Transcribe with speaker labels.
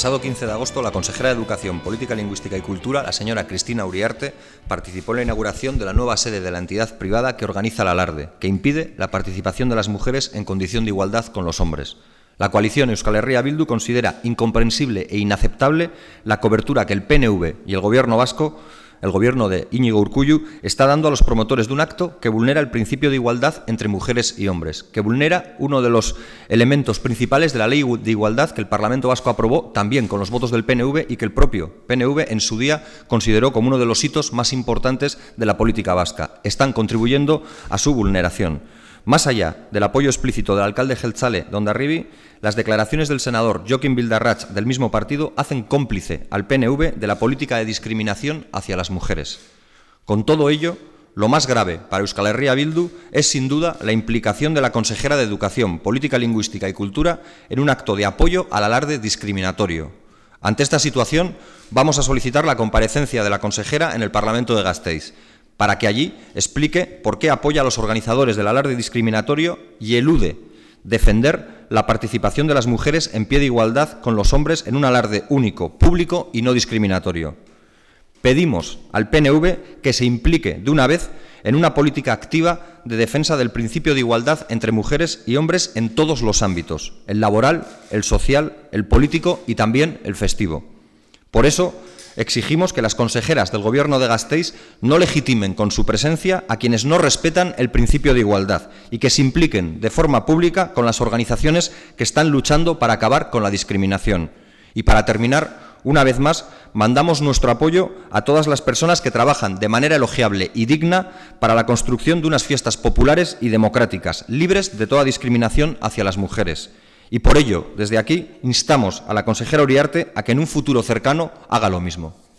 Speaker 1: pasado 15 de agosto, la consejera de Educación, Política Lingüística y Cultura, la señora Cristina Uriarte, participó en la inauguración de la nueva sede de la entidad privada que organiza la alarde, que impide la participación de las mujeres en condición de igualdad con los hombres. La coalición Euskal Herria Bildu considera incomprensible e inaceptable la cobertura que el PNV y el Gobierno vasco el gobierno de Íñigo Urcuyu está dando a los promotores de un acto que vulnera el principio de igualdad entre mujeres y hombres, que vulnera uno de los elementos principales de la ley de igualdad que el Parlamento Vasco aprobó también con los votos del PNV y que el propio PNV en su día consideró como uno de los hitos más importantes de la política vasca. Están contribuyendo a su vulneración. Más allá del apoyo explícito del alcalde Gelzale, Darribi, las declaraciones del senador Joaquín Vildarrach del mismo partido hacen cómplice al PNV de la política de discriminación hacia las mujeres. Con todo ello, lo más grave para Euskal Herria Bildu es sin duda la implicación de la consejera de Educación, Política Lingüística y Cultura en un acto de apoyo al alarde discriminatorio. Ante esta situación, vamos a solicitar la comparecencia de la consejera en el Parlamento de Gasteiz, para que allí explique por qué apoya a los organizadores del alarde discriminatorio y elude defender la participación de las mujeres en pie de igualdad con los hombres en un alarde único, público y no discriminatorio. Pedimos al PNV que se implique de una vez en una política activa de defensa del principio de igualdad entre mujeres y hombres en todos los ámbitos, el laboral, el social, el político y también el festivo. Por eso, exigimos que las consejeras del Gobierno de Gasteiz no legitimen con su presencia a quienes no respetan el principio de igualdad y que se impliquen de forma pública con las organizaciones que están luchando para acabar con la discriminación. Y para terminar, una vez más, mandamos nuestro apoyo a todas las personas que trabajan de manera elogiable y digna para la construcción de unas fiestas populares y democráticas, libres de toda discriminación hacia las mujeres. Y por ello, desde aquí, instamos a la consejera Uriarte a que en un futuro cercano haga lo mismo.